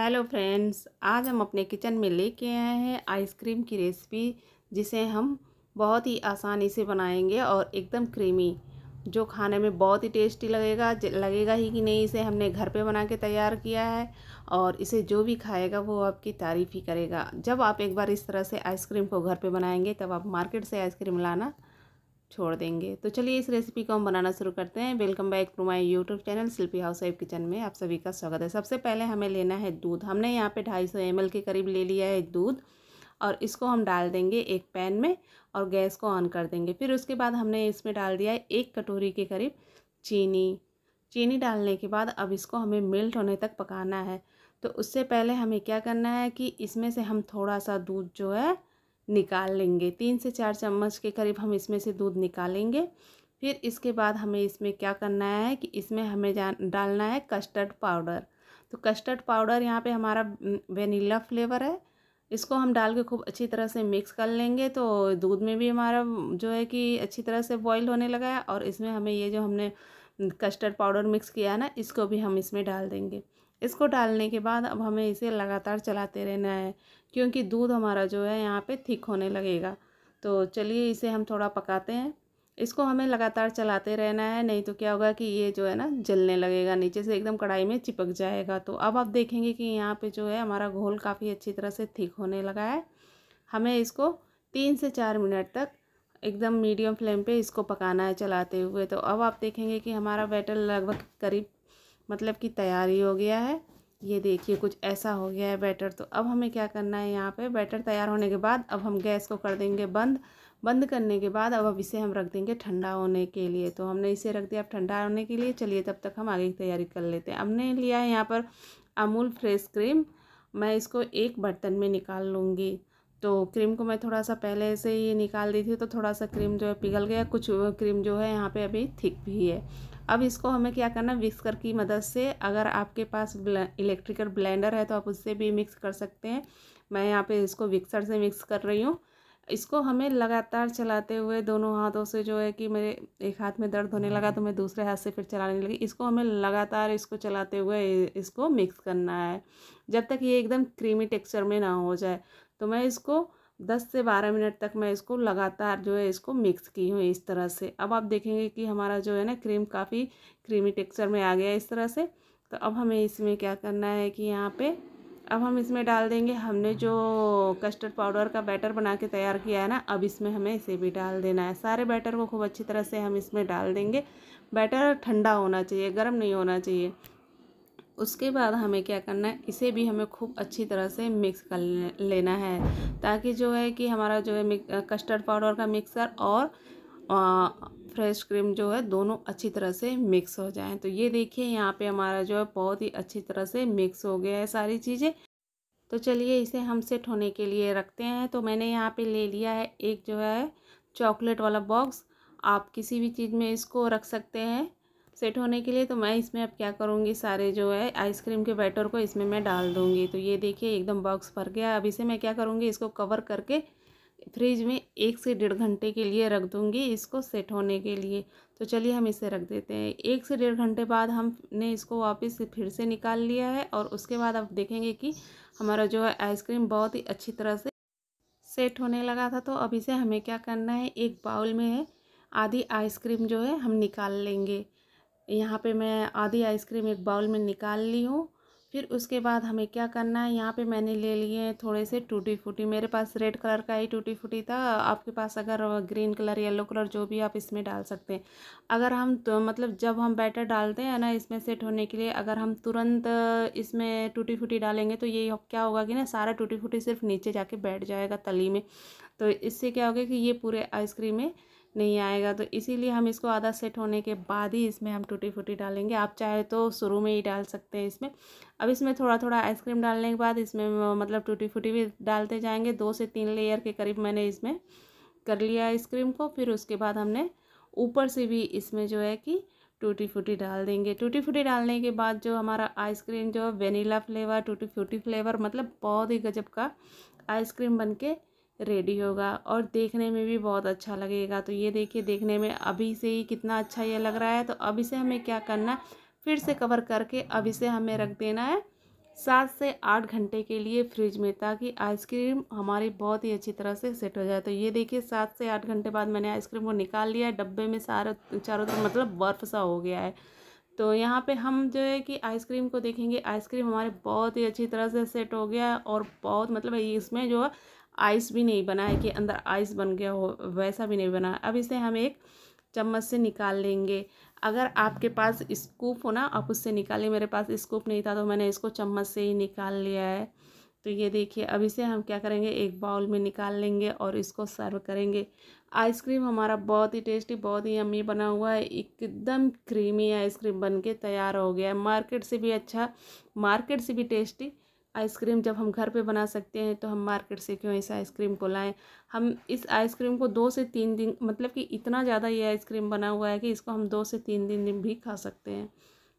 hello friends आज हम अपने किचन में लेके आए हैं आइसक्रीम की रेसिपी जिसे हम बहुत ही आसानी से बनाएंगे और एकदम क्रीमी जो खाने में बहुत ही टेस्टी लगेगा लगेगा ही कि नहीं इसे हमने घर पे बना के तैयार किया है और इसे जो भी खाएगा वो आपकी तारीफ़ ही करेगा जब आप एक बार इस तरह से आइसक्रीम को घर पे बनाएंगे तब आप मार्केट से आइसक्रीम लाना छोड़ देंगे तो चलिए इस रेसिपी को हम बनाना शुरू करते हैं welcome back to my YouTube channel Shilpi house wife kitchen में आप सभी का स्वागत है सबसे पहले हमें लेना है दूध हमने यहाँ पे 250 सौ के करीब ले लिया है दूध और इसको हम डाल देंगे एक पैन में और गैस को ऑन कर देंगे फिर उसके बाद हमने इसमें डाल दिया है एक कटोरी के करीब चीनी चीनी डालने के बाद अब इसको हमें मिल्ट होने तक पकाना है तो उससे पहले हमें क्या करना है कि इसमें से हम थोड़ा सा दूध जो है निकाल लेंगे तीन से चार चम्मच के करीब हम इसमें से दूध निकालेंगे फिर इसके बाद हमें इसमें क्या करना है कि इसमें हमें जान डालना है कस्टर्ड पाउडर तो कस्टर्ड पाउडर यहाँ पे हमारा वेनीला फ्लेवर है इसको हम डाल के खूब अच्छी तरह से मिक्स कर लेंगे तो दूध में भी हमारा जो है कि अच्छी तरह से बॉईल होने लगा है और इसमें हमें ये जो हमने कस्टर्ड पाउडर मिक्स किया है ना इसको भी हम इसमें डाल देंगे इसको डालने के बाद अब हमें इसे लगातार चलाते रहना है क्योंकि दूध हमारा जो है यहाँ पे थिक होने लगेगा तो चलिए इसे हम थोड़ा पकाते हैं इसको हमें लगातार चलाते रहना है नहीं तो क्या होगा कि ये जो है ना जलने लगेगा नीचे से एकदम कढ़ाई में चिपक जाएगा तो अब आप देखेंगे कि यहाँ पे जो है हमारा घोल काफ़ी अच्छी तरह से थिक होने लगा है हमें इसको तीन से चार मिनट तक एकदम मीडियम फ्लेम पे इसको पकाना है चलाते हुए तो अब आप देखेंगे कि हमारा बैटर लगभग करीब मतलब कि तैयारी हो गया है ये देखिए कुछ ऐसा हो गया है बैटर तो अब हमें क्या करना है यहाँ पे बैटर तैयार होने के बाद अब हम गैस को कर देंगे बंद बंद करने के बाद अब अब इसे हम रख देंगे ठंडा होने के लिए तो हमने इसे रख दिया अब ठंडा होने के लिए चलिए तब तक हम आगे की तैयारी कर लेते हैं हमने लिया है यहाँ पर अमूल फ्रेश क्रीम मैं इसको एक बर्तन में निकाल लूँगी तो क्रीम को मैं थोड़ा सा पहले से ही निकाल दी थी तो थोड़ा सा क्रीम जो है पिघल गया कुछ क्रीम जो है यहाँ पे अभी थिक भी है अब इसको हमें क्या करना विस्कर की मदद से अगर आपके पास इलेक्ट्रिकल ब्लेंडर है तो आप उससे भी मिक्स कर सकते हैं मैं यहाँ पे इसको विक्सर से मिक्स कर रही हूँ इसको हमें लगातार चलाते हुए दोनों हाथों से जो है कि मेरे एक हाथ में दर्द होने लगा तो मैं दूसरे हाथ से फिर चलाने लगी इसको हमें लगातार इसको चलाते हुए इसको मिक्स करना है जब तक ये एकदम क्रीमी टेक्सचर में ना हो जाए तो मैं इसको दस से बारह मिनट तक मैं इसको लगातार जो है इसको मिक्स की हूँ इस तरह से अब आप देखेंगे कि हमारा जो है ना क्रीम काफ़ी क्रीमी टेक्सचर में आ गया इस तरह से तो अब हमें इसमें क्या करना है कि यहाँ पे अब हम इसमें डाल देंगे हमने जो कस्टर्ड पाउडर का बैटर बना के तैयार किया है ना अब इसमें हमें इसे भी डाल देना है सारे बैटर को खूब अच्छी तरह से हम इसमें डाल देंगे बैटर ठंडा होना चाहिए गर्म नहीं होना चाहिए उसके बाद हमें क्या करना है इसे भी हमें खूब अच्छी तरह से मिक्स कर लेना है ताकि जो है कि हमारा जो है कस्टर्ड पाउडर का मिक्सर और फ्रेश क्रीम जो है दोनों अच्छी तरह से मिक्स हो जाए तो ये देखिए यहाँ पे हमारा जो है बहुत ही अच्छी तरह से मिक्स हो गया है सारी चीज़ें तो चलिए इसे हम सेट होने के लिए रखते हैं तो मैंने यहाँ पे ले लिया है एक जो है चॉकलेट वाला बॉक्स आप किसी भी चीज़ में इसको रख सकते हैं सेट होने के लिए तो मैं इसमें अब क्या करूँगी सारे जो है आइसक्रीम के बैटर को इसमें मैं डाल दूँगी तो ये देखिए एकदम बॉक्स भर गया अब इसे मैं क्या करूँगी इसको कवर करके फ्रिज में एक से डेढ़ घंटे के लिए रख दूँगी इसको सेट होने के लिए तो चलिए हम इसे रख देते हैं एक से डेढ़ घंटे बाद हमने इसको वापस फिर से निकाल लिया है और उसके बाद आप देखेंगे कि हमारा जो है आइसक्रीम बहुत ही अच्छी तरह से सेट होने लगा था तो अब इसे हमें क्या करना है एक बाउल में है आधी आइसक्रीम जो है हम निकाल लेंगे यहाँ पे मैं आधी आइसक्रीम एक बाउल में निकाल ली हूँ फिर उसके बाद हमें क्या करना है यहाँ पे मैंने ले लिए थोड़े से टूटी फूटी मेरे पास रेड कलर का ही टूटी फूटी था आपके पास अगर ग्रीन कलर येलो कलर जो भी आप इसमें डाल सकते हैं अगर हम तो मतलब जब हम बैटर डालते हैं ना इसमें सेट होने के लिए अगर हम तुरंत इसमें टूटी फूटी डालेंगे तो ये क्या होगा कि ना सारा टूटी फूटी सिर्फ नीचे जाके बैठ जाएगा तली में तो इससे क्या होगा कि ये पूरे आइसक्रीम में नहीं आएगा तो इसीलिए हम इसको आधा सेट होने के बाद ही इसमें हम टूटी फूटी डालेंगे आप चाहे तो शुरू में ही डाल सकते हैं इसमें अब इसमें थोड़ा थोड़ा आइसक्रीम डालने के बाद इसमें मतलब टूटी फूटी भी डालते जाएंगे दो से तीन लेयर के करीब मैंने इसमें कर लिया आइसक्रीम को फिर उसके बाद हमने ऊपर से भी इसमें जो है कि टूटी फूटी डाल देंगे टूटी फूटी डालने के बाद जो हमारा आइसक्रीम जो वेनीला फ्लेवर टूटी फूटी फ्लेवर मतलब बहुत ही गजब का आइसक्रीम बन के रेडी होगा और देखने में भी बहुत अच्छा लगेगा तो ये देखिए देखने में अभी से ही कितना अच्छा ये लग रहा है तो अभी से हमें क्या करना है फिर से कवर करके अभी से हमें रख देना है सात से आठ घंटे के लिए फ्रिज में ताकि आइसक्रीम हमारी बहुत ही अच्छी तरह से सेट हो जाए तो ये देखिए सात से आठ घंटे बाद मैंने आइसक्रीम को निकाल लिया है डब्बे में सारा चारों तरफ मतलब बर्फ सा हो गया है तो यहाँ पे हम जो है कि आइसक्रीम को देखेंगे आइसक्रीम हमारे बहुत ही अच्छी तरह से सेट हो गया और बहुत मतलब इसमें जो आइस भी नहीं बना है कि अंदर आइस बन गया हो वैसा भी नहीं बना अब इसे हम एक चम्मच से निकाल लेंगे अगर आपके पास स्कूप हो ना आप उससे निकालिए मेरे पास स्कूप नहीं था तो मैंने इसको चम्मच से ही निकाल लिया है तो ये देखिए अब इसे हम क्या करेंगे एक बाउल में निकाल लेंगे और इसको सर्व करेंगे आइसक्रीम हमारा बहुत ही टेस्टी बहुत ही यम्मी बना हुआ है एकदम क्रीमी आइसक्रीम बन के तैयार हो गया है मार्केट से भी अच्छा मार्केट से भी टेस्टी आइसक्रीम जब हम घर पे बना सकते हैं तो हम मार्केट से क्यों इस आइसक्रीम को लाएं हम इस आइसक्रीम को दो से तीन दिन मतलब कि इतना ज़्यादा ये आइसक्रीम बना हुआ है कि इसको हम दो से तीन दिन भी खा सकते हैं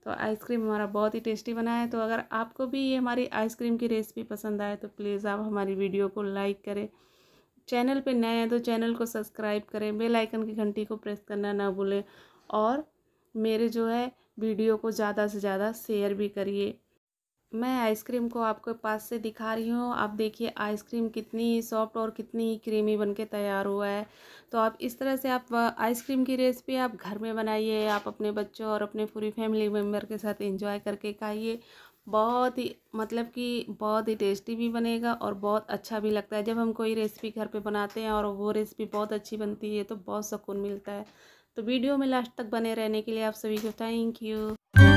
तो आइसक्रीम हमारा बहुत ही टेस्टी बना है तो अगर आपको भी ये हमारी आइसक्रीम की रेसिपी पसंद आए तो प्लीज़ आप हमारी वीडियो को लाइक करें चैनल पे नए हैं तो चैनल को सब्सक्राइब करें बेल आइकन की घंटी को प्रेस करना ना भूलें और मेरे जो है वीडियो को ज़्यादा से ज़्यादा शेयर भी करिए मैं आइसक्रीम को आपके पास से दिखा रही हूँ आप देखिए आइसक्रीम कितनी सॉफ्ट और कितनी ही क्रीमी बन के तैयार हुआ है तो आप इस तरह से आप आइसक्रीम की रेसिपी आप घर में बनाइए आप अपने बच्चों और अपने पूरी फैमिली मेम्बर के साथ एंजॉय करके खाइए बहुत ही मतलब कि बहुत ही टेस्टी भी बनेगा और बहुत अच्छा भी लगता है जब हम कोई रेसिपी घर पर बनाते हैं और वो रेसिपी बहुत अच्छी बनती है तो बहुत सुकून मिलता है तो वीडियो में लास्ट तक बने रहने के लिए आप सभी को थैंक यू